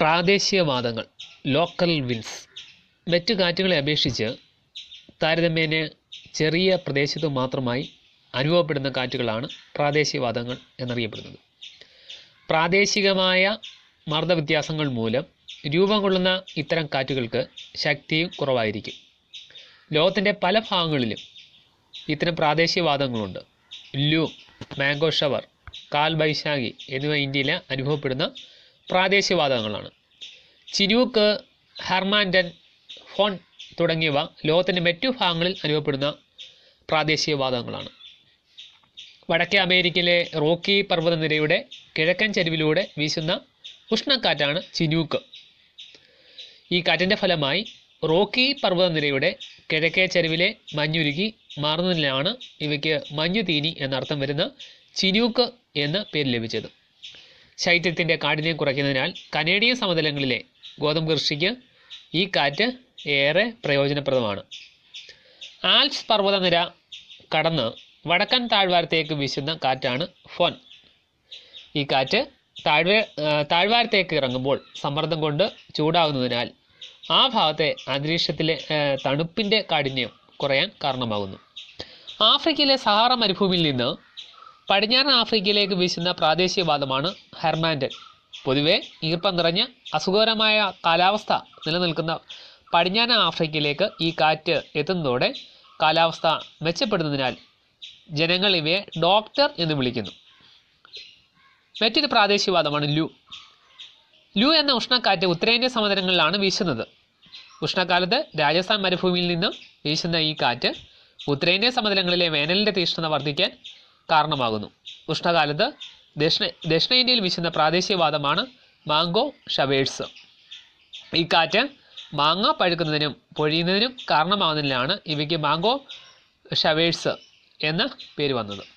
പ്രാദേശികവാദങ്ങൾ local wins മറ്റു കാറ്റുകളെ അപേക്ഷിച്ച് താരതമ്യേന ചെറിയ പ്രദേശത്ത് മാത്രമായി അനുഭവപ്പെടുന്ന കാറ്റുകളാണ് പ്രാദേശികവാദങ്ങൾ എന്നറിയപ്പെടുന്നത് പ്രാദേശികമായ വ്യത്യാസങ്ങൾ മൂലം രൂപം കൊള്ളുന്ന ഇത്തരം കാറ്റുകൾക്ക് ശക്തിയും കുറവായിരിക്കും ലോകത്തിൻ്റെ പല ഭാഗങ്ങളിലും ഇത്തരം പ്രാദേശികവാദങ്ങളുണ്ട് ലൂ മാംഗോ ഷവർ കാൽ ബൈശാഖി എന്നിവ ഇന്ത്യയിൽ അനുഭവപ്പെടുന്ന പ്രാദേശികവാദങ്ങളാണ് ചിരൂക്ക് ഹെർമാൻഡൻ ഫോൺ തുടങ്ങിയവ ലോകത്തിൻ്റെ മറ്റു ഭാഗങ്ങളിൽ അനുഭവപ്പെടുന്ന പ്രാദേശികവാദങ്ങളാണ് വടക്കേ അമേരിക്കയിലെ റോക്കി പർവ്വതനിരയുടെ കിഴക്കൻ ചരിവിലൂടെ വീശുന്ന ഉഷ്ണക്കാറ്റാണ് ചിനൂക്ക് ഈ കാറ്റിൻ്റെ ഫലമായി റോക്കി പർവ്വതനിരയുടെ കിഴക്കേ ചരിവിലെ മഞ്ഞുരുകി മാറുന്നതിനാണ് ഇവയ്ക്ക് മഞ്ഞുതീനി എന്നർത്ഥം വരുന്ന ചിനൂക്ക് എന്ന പേര് ലഭിച്ചത് ശൈത്യത്തിൻ്റെ കാഠിന്യം കുറയ്ക്കുന്നതിനാൽ കനേഡിയൻ സമതലങ്ങളിലെ ഗോതമ്പ് കൃഷിക്ക് ഈ കാറ്റ് ഏറെ പ്രയോജനപ്രദമാണ് ആൽപ്സ് പർവ്വതനിര കടന്ന് വടക്കൻ താഴ്വാരത്തേക്ക് വീശുന്ന കാറ്റാണ് ഫോൻ ഈ കാറ്റ് താഴ്വ താഴ്വാരത്തേക്ക് ഇറങ്ങുമ്പോൾ സമ്മർദ്ദം കൊണ്ട് ചൂടാകുന്നതിനാൽ ആ ഭാഗത്തെ അന്തരീക്ഷത്തിലെ തണുപ്പിൻ്റെ കാഠിന്യം കുറയാൻ കാരണമാകുന്നു ആഫ്രിക്കയിലെ സഹാറ മരുഭൂമിയിൽ നിന്ന് പടിഞ്ഞാറൻ ആഫ്രിക്കയിലേക്ക് വീശുന്ന പ്രാദേശികവാദമാണ് ഹെർമാൻഡൻ പൊതുവെ ഈർപ്പം നിറഞ്ഞ അസുഖകരമായ കാലാവസ്ഥ നിലനിൽക്കുന്ന പടിഞ്ഞാറൻ ആഫ്രിക്കയിലേക്ക് ഈ കാറ്റ് എത്തുന്നതോടെ കാലാവസ്ഥ മെച്ചപ്പെടുന്നതിനാൽ ജനങ്ങൾ ഇവയെ ഡോക്ടർ എന്ന് വിളിക്കുന്നു മറ്റൊരു പ്രാദേശികവാദമാണ് ലു ലു എന്ന ഉഷ്ണക്കാറ്റ് ഉത്തരേന്ത്യ സമതലങ്ങളിലാണ് വീശുന്നത് ഉഷ്ണക്കാലത്ത് രാജസ്ഥാൻ മരുഭൂമിയിൽ നിന്നും വീശുന്ന ഈ കാറ്റ് ഉത്തരേന്ത്യ സമതലങ്ങളിലെ വേനലിൻ്റെ തീഷ്ണത വർദ്ധിക്കാൻ കാരണമാകുന്നു ഉഷ്ണകാലത്ത് ദക്ഷിണ ദക്ഷിണേന്ത്യയിൽ വീശുന്ന പ്രാദേശികവാദമാണ് മാംഗോ ഷവേഴ്സ് ഈ കാറ്റ് മാങ്ങ പഴുക്കുന്നതിനും പൊഴിയുന്നതിനും കാരണമാകുന്നതിനാണ് ഇവയ്ക്ക് മാംഗോ ഷവേഴ്സ് എന്ന പേര് വന്നത്